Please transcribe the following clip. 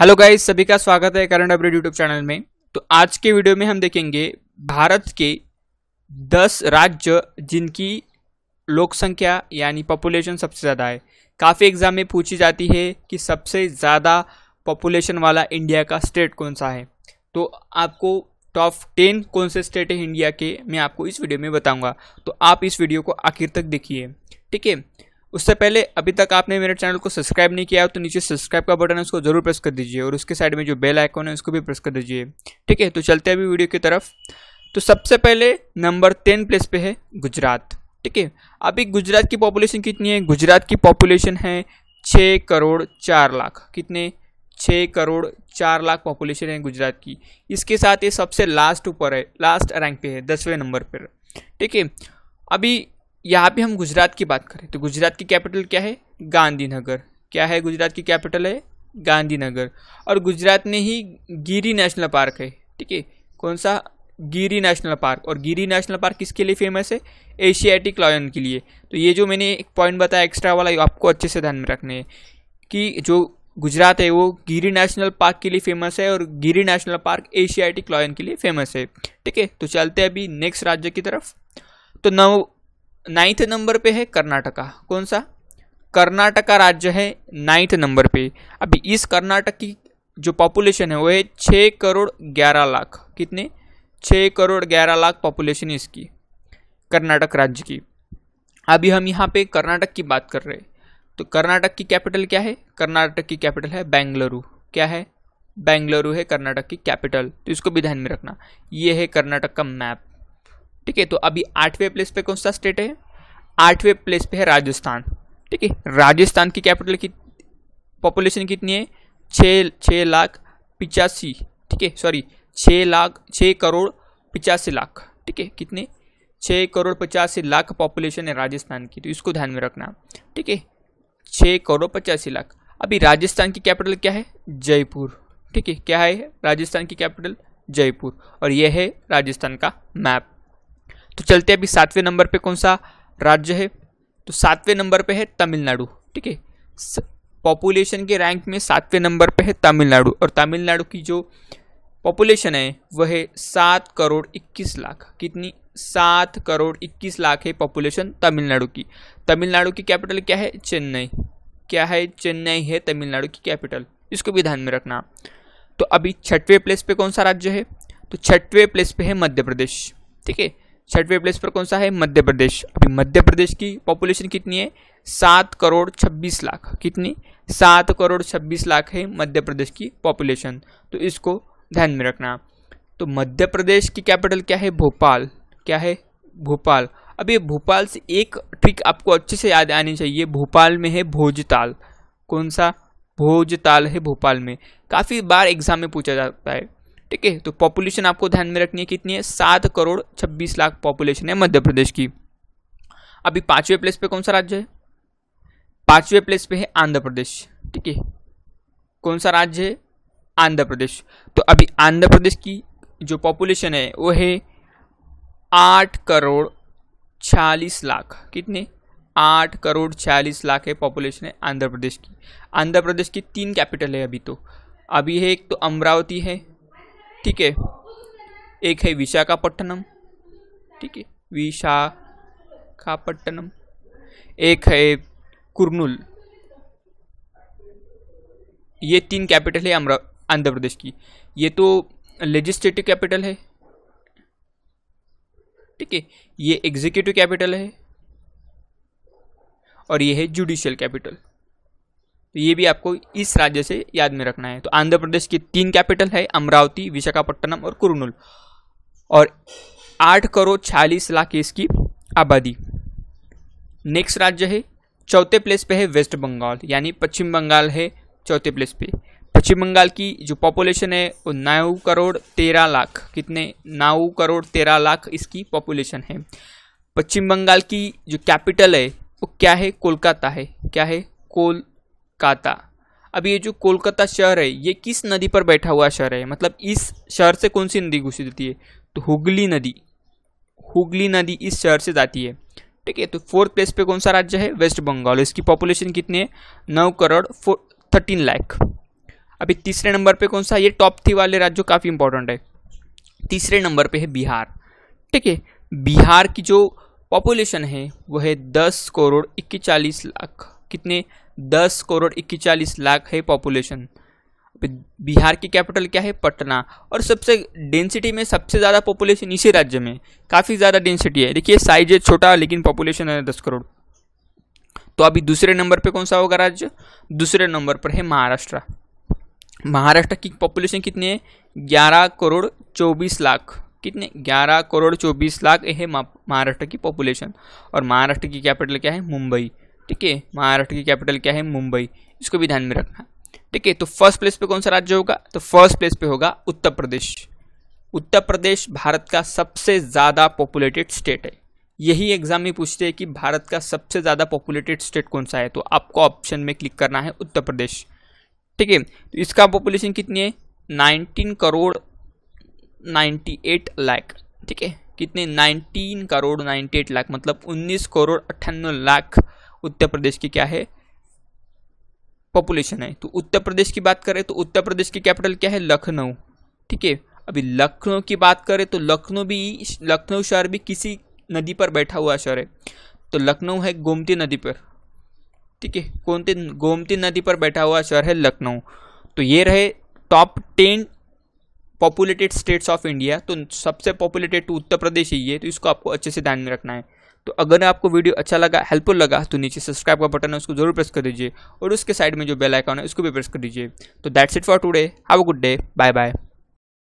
hello guys सभी का स्वागत है करंट अपडेट यूट्यूब चैनल में तो आज के वीडियो में हम देखेंगे भारत के 10 राज्य जिनकी लोक संख्या यानी पॉपुलेशन सबसे ज़्यादा है काफ़ी एग्ज़ाम में पूछी जाती है कि सबसे ज़्यादा पॉपुलेशन वाला इंडिया का स्टेट कौन सा है तो आपको टॉप टेन कौन से स्टेट है इंडिया के मैं आपको इस वीडियो में बताऊँगा तो आप इस वीडियो को आखिर तक देखिए ठीक है उससे पहले अभी तक आपने मेरे चैनल को सब्सक्राइब नहीं किया है तो नीचे सब्सक्राइब का बटन है उसको जरूर प्रेस कर दीजिए और उसके साइड में जो बेल आइकॉन है उसको भी प्रेस कर दीजिए ठीक है तो चलते हैं अभी वीडियो की तरफ तो सबसे पहले नंबर टेन प्लेस पे है गुजरात ठीक है अभी गुजरात की पॉपुलेशन कितनी है गुजरात की पॉपुलेशन है छः करोड़ चार लाख कितने छः करोड़ चार लाख पॉपुलेशन है गुजरात की इसके साथ ये सबसे लास्ट ऊपर है लास्ट रैंक पे है दसवें नंबर पर ठीक है अभी यहाँ पे हम गुजरात की बात करें तो गुजरात की कैपिटल क्या है गांधीनगर क्या है गुजरात की कैपिटल है गांधीनगर और गुजरात में ही गिरी नेशनल पार्क है ठीक है कौन सा गिरी नेशनल पार्क और गिरी नेशनल पार्क किसके लिए फेमस है एशियाटिक लॉयन के लिए तो ये जो मैंने एक पॉइंट बताया एक्स्ट्रा वाला आपको अच्छे से ध्यान में रखने है कि जो गुजरात है वो गिरी नेशनल पार्क के लिए फेमस है और Gir national park Asiatic lion के लिए फेमस है ठीक है तो चलते हैं अभी नेक्स्ट राज्य की तरफ तो नव नाइन्थ नंबर पे है कर्नाटका कौन सा कर्नाटका राज्य है नाइन्थ नंबर पे अभी इस कर्नाटक की जो पॉपुलेशन है वो है छः करोड़ ग्यारह लाख कितने छः करोड़ ग्यारह लाख पॉपुलेशन इसकी कर्नाटक राज्य की अभी हम यहाँ पे कर्नाटक की बात कर रहे हैं तो कर्नाटक की कैपिटल क्या है कर्नाटक की कैपिटल है बेंगलुरु क्या है बेंगलुरु है कर्नाटक की कैपिटल तो इसको भी ध्यान में रखना ये है कर्नाटक का मैप ठीक है तो अभी आठवें प्लेस पे कौन सा स्टेट है आठवें प्लेस पे है राजस्थान ठीक है राजस्थान की कैपिटल की पॉपुलेशन कितनी है छः छः लाख पिचासी ठीक है सॉरी छः लाख छः करोड़ पिचासी लाख ठीक है कितने छः करोड़ पचासी लाख पॉपुलेशन है राजस्थान की तो इसको ध्यान में रखना ठीक है छः करोड़ पचासी लाख अभी राजस्थान की कैपिटल क्या है जयपुर ठीक है क्या है राजस्थान की कैपिटल जयपुर और यह है राजस्थान का मैप तो चलते अभी सातवें नंबर पे कौन सा राज्य है तो सातवें नंबर पे है तमिलनाडु ठीक है पॉपुलेशन के रैंक में सातवें नंबर पे है तमिलनाडु और तमिलनाडु की जो पॉपुलेशन है वह है सात करोड़ इक्कीस लाख कितनी सात करोड़ इक्कीस लाख है पॉपुलेशन तमिलनाडु की तमिलनाडु की कैपिटल क्या है चेन्नई क्या है चेन्नई है तमिलनाडु की कैपिटल इसको भी ध्यान में रखना तो अभी छठवें प्लेस पे कौन सा राज्य है तो छठवें प्लेस पे है मध्य प्रदेश ठीक है छठवें प्लेस पर कौन सा है मध्य प्रदेश अभी मध्य प्रदेश की पॉपुलेशन कितनी है सात करोड़ छब्बीस लाख कितनी सात करोड़ छब्बीस लाख है मध्य प्रदेश की पॉपुलेशन तो इसको ध्यान में रखना तो मध्य प्रदेश की कैपिटल क्या है भोपाल क्या है भोपाल अब ये भोपाल से एक ट्रिक आपको अच्छे से याद आनी चाहिए भोपाल में है भोजताल कौन सा भोजताल है भोपाल में काफ़ी बार एग्जाम में पूछा जाता है ठीक है तो पॉपुलेशन आपको ध्यान में रखनी है कितनी है सात करोड़ छब्बीस लाख पॉपुलेशन है मध्य प्रदेश की अभी पांचवें प्लेस पे कौन सा राज्य है पांचवें प्लेस पे है आंध्र प्रदेश ठीक है कौन सा राज्य है आंध्र प्रदेश तो अभी आंध्र प्रदेश की जो पॉपुलेशन है वो है आठ करोड़ छियालीस लाख कितने आठ करोड़ छियालीस लाख है पॉपुलेशन है आंध्र प्रदेश की आंध्र प्रदेश की तीन कैपिटल है अभी तो अभी है एक तो अमरावती है ठीक है एक है विशाखापट्टनम ठीक है विशाखापट्टनम एक है कुरनूल ये तीन कैपिटल है आंध्र प्रदेश की ये तो लेजिस्लेटिव कैपिटल है ठीक है ये एग्जीक्यूटिव कैपिटल है और ये है जुडिशियल कैपिटल तो ये भी आपको इस राज्य से याद में रखना है तो आंध्र प्रदेश की तीन कैपिटल है अमरावती विशाखापट्टनम और कुरुनुल और आठ करोड़ छियालीस लाख इसकी आबादी नेक्स्ट राज्य है चौथे प्लेस पे है वेस्ट बंगाल यानी पश्चिम बंगाल है चौथे प्लेस पे पश्चिम बंगाल की जो पॉपुलेशन है वो नौ करोड़ तेरह लाख कितने नौ करोड़ तेरह लाख इसकी पॉपुलेशन है पश्चिम बंगाल की जो कैपिटल है वो क्या है कोलकाता है क्या है कोल काता अब ये जो कोलकाता शहर है ये किस नदी पर बैठा हुआ शहर है मतलब इस शहर से कौन सी नदी घुसी देती है तो हुगली नदी हुगली नदी इस शहर से जाती है ठीक है तो फोर्थ प्लेस पे कौन सा राज्य है वेस्ट बंगाल इसकी पॉपुलेशन कितनी है नौ करोड़ फोर थर्टीन लाख अभी तीसरे नंबर पे कौन सा ये टॉप थ्री वाले राज्य काफ़ी इंपॉर्टेंट है तीसरे नंबर पे है बिहार ठीक है बिहार की जो पॉपुलेशन है वह है दस करोड़ इक्कीस लाख कितने दस करोड़ इक्कीस लाख है पॉपुलेशन बिहार की कैपिटल क्या है पटना और सबसे डेंसिटी में सबसे ज़्यादा पॉपुलेशन इसी राज्य में काफ़ी ज़्यादा डेंसिटी है देखिए साइज है छोटा लेकिन पॉपुलेशन है दस करोड़ तो अभी दूसरे नंबर पे कौन सा होगा राज्य दूसरे नंबर पर है महाराष्ट्र महाराष्ट्र की पॉपुलेशन कितनी है ग्यारह करोड़ चौबीस लाख कितने ग्यारह करोड़ चौबीस लाख है महाराष्ट्र की पॉपुलेशन और महाराष्ट्र की कैपिटल क्या है मुंबई ठीक है महाराष्ट्र की कैपिटल क्या है मुंबई इसको भी ध्यान में रखना ठीक है तो फर्स्ट प्लेस पे कौन सा राज्य होगा तो फर्स्ट प्लेस पे होगा उत्तर प्रदेश उत्तर प्रदेश भारत का सबसे ज़्यादा पॉपुलेटेड स्टेट है यही एग्जाम में पूछते हैं कि भारत का सबसे ज़्यादा पॉपुलेटेड स्टेट कौन सा है तो आपको ऑप्शन में क्लिक करना है उत्तर प्रदेश ठीक है तो इसका पॉपुलेशन कितनी है nineteen crore ninety eight lakh ठीक है कितने नाइनटीन करोड़ एट लाख मतलब उन्नीस करोड़ अट्ठानवे लाख उत्तर प्रदेश की क्या है पॉपुलेशन है तो उत्तर प्रदेश की बात करें तो उत्तर प्रदेश की कैपिटल क्या है लखनऊ ठीक है अभी लखनऊ की बात करें तो लखनऊ भी लखनऊ शहर भी किसी नदी पर बैठा हुआ शहर है तो लखनऊ है गोमती नदी पर ठीक है कौन कौनती गोमती नदी पर बैठा हुआ शहर है लखनऊ तो ये रहे top ten populated states of India तो सबसे पॉपुलेटेड तो उत्तर प्रदेश ही है तो इसको आपको अच्छे से ध्यान में रखना है तो अगर आपको वीडियो अच्छा लगा हेल्पफुल लगा तो नीचे सब्सक्राइब का बटन है उसको जरूर प्रेस कर दीजिए और उसके साइड में जो बेल आइकॉन है उसको भी प्रेस कर दीजिए तो that's it for today have a good day bye bye